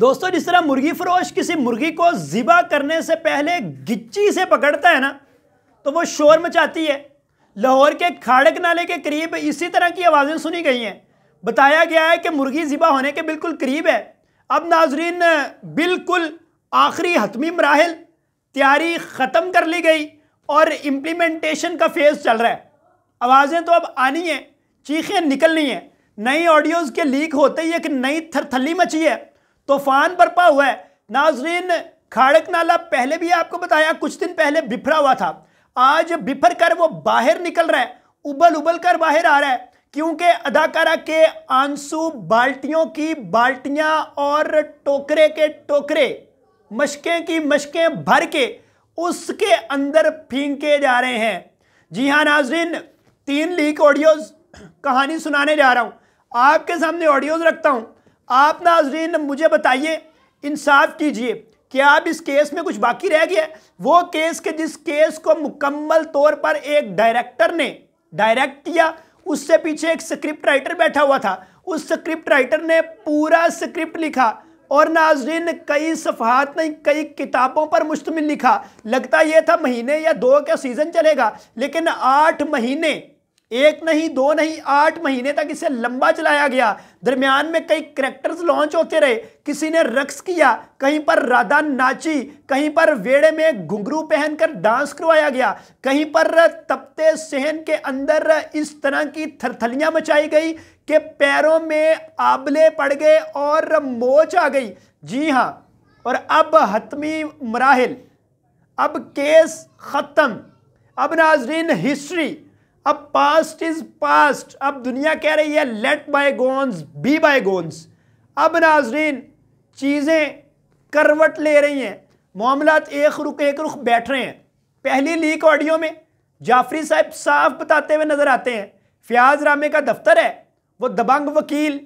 दोस्तों जिस तरह मुर्गी फरोश किसी मुर्गी को ज़िबा करने से पहले गिच्ची से पकड़ता है ना तो वो शोर मचाती है लाहौर के खाड़क नाले के करीब इसी तरह की आवाज़ें सुनी गई हैं बताया गया है कि मुर्गी ज़िबा होने के बिल्कुल करीब है अब नाजरीन बिल्कुल आखिरी हतमी मराहल तैयारी ख़त्म कर ली गई और इम्प्लीमेंटेशन का फेज़ चल रहा है आवाज़ें तो अब आनी हैं चीखें निकलनी हैं नई ऑडियोज़ के लीक होते ही एक नई थरथली मची है तूफान बरपा हुआ है नाजरीन खाड़क नाला पहले भी आपको बताया कुछ दिन पहले बिफरा हुआ था आज बिफर कर वो बाहर निकल रहा है उबल उबल कर बाहर आ रहा है क्योंकि अदाकारा के आंसू बाल्टियों की बाल्टियां और टोकरे के टोकरे मशकें की मशकें भर के उसके अंदर फेंके जा रहे हैं जी हाँ नाजरीन तीन लीक ऑडियोज कहानी सुनाने जा रहा हूँ आपके सामने ऑडियोज रखता हूँ आप नाजरीन मुझे बताइए इंसाफ कीजिए क्या अब इस केस में कुछ बाकी रह गया वो केस के जिस केस को मुकम्मल तौर पर एक डायरेक्टर ने डायरेक्ट किया उससे पीछे एक स्क्रिप्ट राइटर बैठा हुआ था उस स्क्रिप्ट राइटर ने पूरा स्क्रिप्ट लिखा और नाजरीन कई सफहात ने कई किताबों पर मुश्तमिल लिखा लगता ये था महीने या दो का सीज़न चलेगा लेकिन आठ महीने एक नहीं दो नहीं आठ महीने तक इसे लंबा चलाया गया दरमियान में कई करेक्टर्स लॉन्च होते रहे किसी ने रक्स किया कहीं पर राधा नाची कहीं पर वेड़े में घुंघरू पहनकर डांस करवाया गया कहीं पर तपते सहन के अंदर इस तरह की थरथलियां मचाई गई कि पैरों में आबले पड़ गए और मोच आ गई जी हाँ और अब हतमी मराहल अब केस ख़त्म अब नाजरीन हिस्ट्री अब पास्ट इज पास्ट अब दुनिया कह रही है let bygones be bygones अब नाजरीन चीज़ें करवट ले रही हैं मामलात एक रुख एक रुख बैठ रहे हैं पहली लीक ऑडियो में जाफरी साहब साफ बताते हुए नज़र आते हैं फयाज रामे का दफ्तर है वो दबंग वकील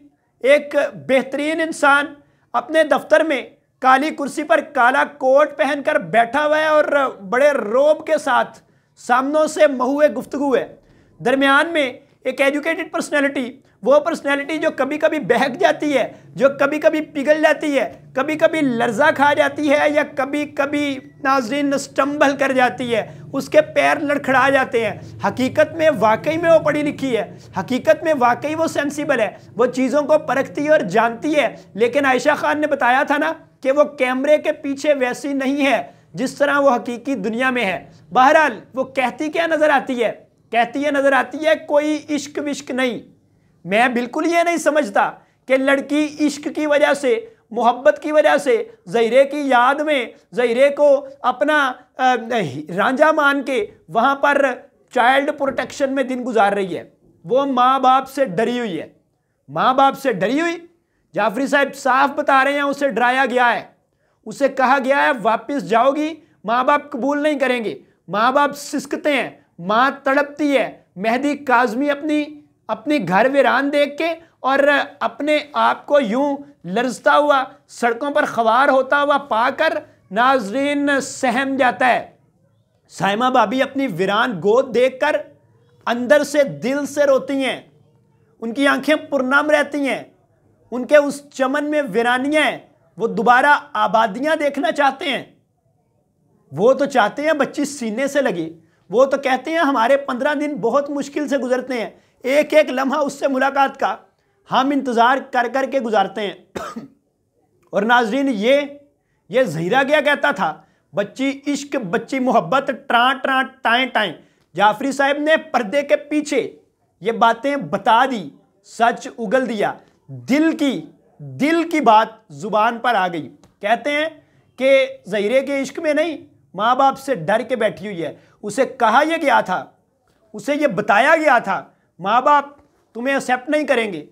एक बेहतरीन इंसान अपने दफ्तर में काली कुर्सी पर काला कोट पहनकर बैठा हुआ है और बड़े रोब के साथ सामनों से महुए गुफ्तगु है दरमियान में एक एजुकेटेड पर्सनैलिटी वो पर्सनैलिटी जो कभी कभी बहक जाती है जो कभी कभी पिघल जाती है कभी कभी लर्जा खा जाती है या कभी कभी नाजरीन स्टम्बल कर जाती है उसके पैर लड़खड़ा जाते हैं हकीकत में वाकई में वो पढ़ी लिखी है हकीकत में वाकई वो सेंसिबल है वो चीज़ों को परखती है और जानती है लेकिन आयशा खान ने बताया था ना कि वो कैमरे के पीछे वैसी नहीं है जिस तरह वो हकीकी दुनिया में है बहरहाल वो कहती क्या नज़र आती है कहती है नजर आती है कोई इश्क विश्क नहीं मैं बिल्कुल ये नहीं समझता कि लड़की इश्क की वजह से मोहब्बत की वजह से जहरे की याद में जहरे को अपना रांझा मान के वहाँ पर चाइल्ड प्रोटेक्शन में दिन गुजार रही है वो माँ बाप से डरी हुई है माँ बाप से डरी हुई जाफरी साहब साफ बता रहे हैं उसे डराया गया है उसे कहा गया है वापस जाओगी माँ बाप कबूल नहीं करेंगे माँ बाप सिसकते हैं माँ तड़पती है मेहदी काजमी अपनी अपनी घर वीरान देख के और अपने आप को यूं लरजता हुआ सड़कों पर खवार होता हुआ पाकर नाजरीन सहम जाता है साइमा भाभी अपनी वीरान गोद देखकर अंदर से दिल से रोती हैं उनकी आंखें पुरनाम रहती हैं उनके उस चमन में वीरानियाँ हैं वो दोबारा आबादियाँ देखना चाहते हैं वो तो चाहते हैं बच्ची सीने से लगी वो तो कहते हैं हमारे पंद्रह दिन बहुत मुश्किल से गुजरते हैं एक एक लम्हा उससे मुलाकात का हम इंतज़ार कर कर के गुजारते हैं और नाजरीन ये ये जहीरा क्या कहता था बच्ची इश्क बच्ची मोहब्बत ट्रां ट्रां टाएँ टाएँ जाफरी साहब ने पर्दे के पीछे ये बातें बता दी सच उगल दिया दिल की दिल की बात ज़ुबान पर आ गई कहते हैं कि जहीरे के इश्क में नहीं माँ बाप से डर के बैठी हुई है उसे कहा यह गया था उसे ये बताया गया था माँ बाप तुम्हें एक्सेप्ट नहीं करेंगे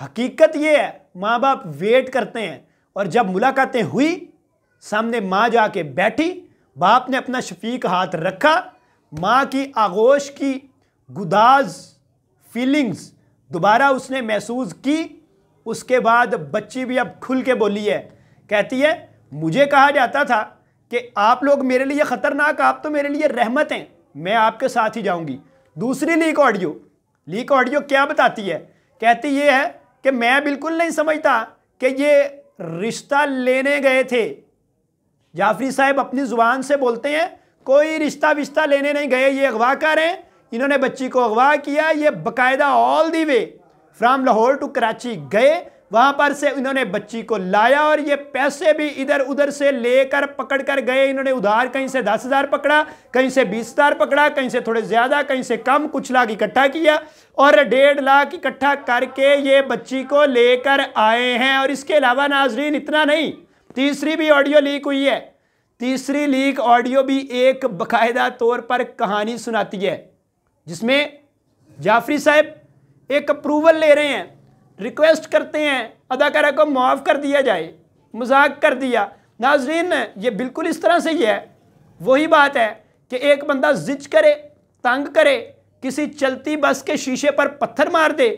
हकीकत ये है माँ बाप वेट करते हैं और जब मुलाकातें हुई सामने माँ जाके बैठी बाप ने अपना शफीक हाथ रखा माँ की आगोश की गुदाज फीलिंग्स दोबारा उसने महसूस की उसके बाद बच्ची भी अब खुल के बोली है कहती है मुझे कहा जाता था कि आप लोग मेरे लिए ख़तरनाक आप तो मेरे लिए रहमत हैं मैं आपके साथ ही जाऊंगी दूसरी लीक ऑडियो लीक ऑडियो क्या बताती है कहती ये है कि मैं बिल्कुल नहीं समझता कि ये रिश्ता लेने गए थे जाफरी साहब अपनी ज़ुबान से बोलते हैं कोई रिश्ता विश्ता लेने नहीं गए ये अगवा हैं इन्होंने बच्ची को अगवा किया ये बकायदा all the way from Lahore to Karachi गए वहां पर से इन्होंने बच्ची को लाया और ये पैसे भी इधर उधर से लेकर पकड़ कर गए इन्होंने उधार कहीं से दस हज़ार पकड़ा कहीं से बीस हज़ार पकड़ा कहीं से थोड़े ज़्यादा कहीं से कम कुछ लाख इकट्ठा किया और डेढ़ लाख इकट्ठा करके ये बच्ची को लेकर आए हैं और इसके अलावा नाजरीन इतना नहीं तीसरी भी ऑडियो लीक हुई है तीसरी लीक ऑडियो भी एक बाकायदा तौर पर कहानी सुनाती है जिसमें जाफरी साहब एक अप्रूवल ले रहे हैं रिक्वेस्ट करते हैं अदाकारा को मुआफ़ कर दिया जाए मजाक कर दिया नाजरीन ये बिल्कुल इस तरह से ही है वही बात है कि एक बंदा जिज करे तंग करे किसी चलती बस के शीशे पर पत्थर मार दे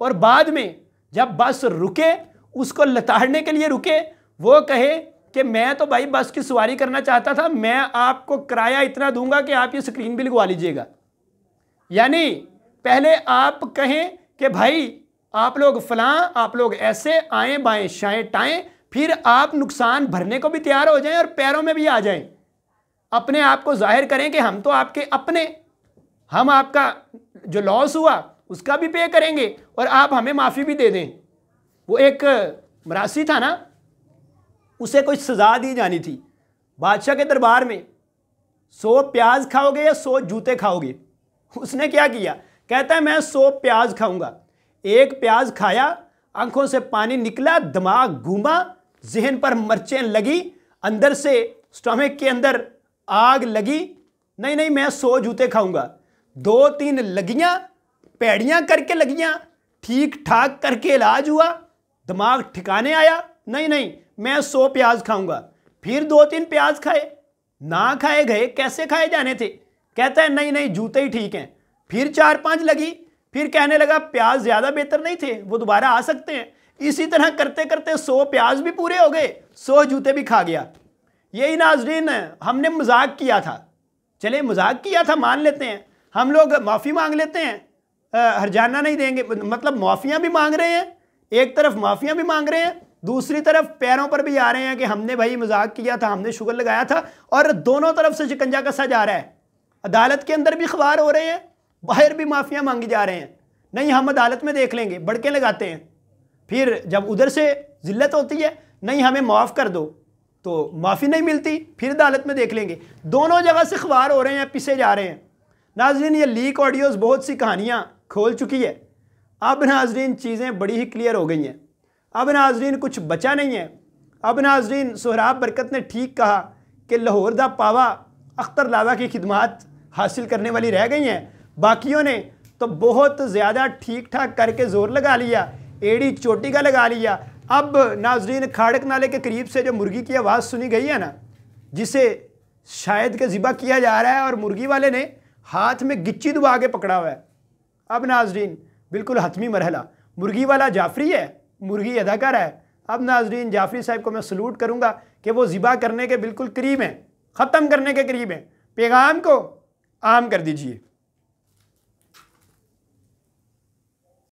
और बाद में जब बस रुके उसको लताड़ने के लिए रुके वो कहे कि मैं तो भाई बस की सवारी करना चाहता था मैं आपको किराया इतना दूंगा कि आप ये स्क्रीन भी लगवा लीजिएगा यानी पहले आप कहें कि भाई आप लोग फलां आप लोग ऐसे आए बाएं शाएं टाएं फिर आप नुकसान भरने को भी तैयार हो जाएं और पैरों में भी आ जाएं अपने आप को जाहिर करें कि हम तो आपके अपने हम आपका जो लॉस हुआ उसका भी पे करेंगे और आप हमें माफ़ी भी दे दें वो एक मरासी था ना उसे कोई सज़ा दी जानी थी बादशाह के दरबार में सो प्याज खाओगे या सो जूते खाओगे उसने क्या किया कहता है मैं सौ प्याज खाऊंगा एक प्याज खाया आंखों से पानी निकला दिमाग घूमा जहन पर मर्चें लगी अंदर से स्टमक के अंदर आग लगी नहीं नहीं मैं सौ जूते खाऊंगा दो तीन लगियाँ पैड़ियाँ करके लगियाँ ठीक ठाक करके इलाज हुआ दिमाग ठिकाने आया नहीं नहीं मैं सौ प्याज खाऊंगा फिर दो तीन प्याज खाए ना खाए गए कैसे खाए जाने थे कहता है नहीं नहीं जूते ही ठीक हैं फिर चार पांच लगी फिर कहने लगा प्याज ज़्यादा बेहतर नहीं थे वो दोबारा आ सकते हैं इसी तरह करते करते सौ प्याज भी पूरे हो गए सौ जूते भी खा गया यही नाजरीन हमने मजाक किया था चले मजाक किया था मान लेते हैं हम लोग माफ़ी मांग लेते हैं हरजाना नहीं देंगे मतलब माफ़ियाँ भी मांग रहे हैं एक तरफ माफ़ियाँ भी मांग रहे हैं दूसरी तरफ पैरों पर भी आ रहे हैं कि हमने भाई मजाक किया था हमने शुगर लगाया था और दोनों तरफ से शिकंजा कसा जा रहा है अदालत के अंदर भी अखबार हो रहे हैं बाहर भी माफिया मांगी जा रहे हैं नहीं हम अदालत में देख लेंगे बड़के लगाते हैं फिर जब उधर से जिल्लत होती है नहीं हमें माफ़ कर दो तो माफ़ी नहीं मिलती फिर अदालत में देख लेंगे दोनों जगह से अखबार हो रहे हैं पिसे जा रहे हैं नाजरीन ये लीक ऑडियोज़ बहुत सी कहानियाँ खोल चुकी है अब नाजरीन चीज़ें बड़ी ही क्लियर हो गई हैं अब नाजरीन कुछ बचा नहीं है अब नाजरीन सोहराब बरकत ने ठीक कहा कि लाहौर दा पावा अख्तर लावा की खिदमत हासिल करने वाली रह गई हैं बाकियों ने तो बहुत ज़्यादा ठीक ठाक करके ज़ोर लगा लिया एड़ी चोटी का लगा लिया अब नाजरीन खाड़क नाले के करीब से जो मुर्गी की आवाज़ सुनी गई है ना जिसे शायद के ज़िबा किया जा रहा है और मुर्गी वाले ने हाथ में गिच्ची दुबा के पकड़ा हुआ है अब नाजरीन बिल्कुल हतमी मरहला मुर्गी वाला जाफरी है मुर्गी अदाकार है अब नाजरीन जाफरी साहब को मैं सलूट करूँगा कि वो ज़िबा करने के बिल्कुल करीब हैं ख़त्म करने के करीब हैं पैगाम को आम कर दीजिए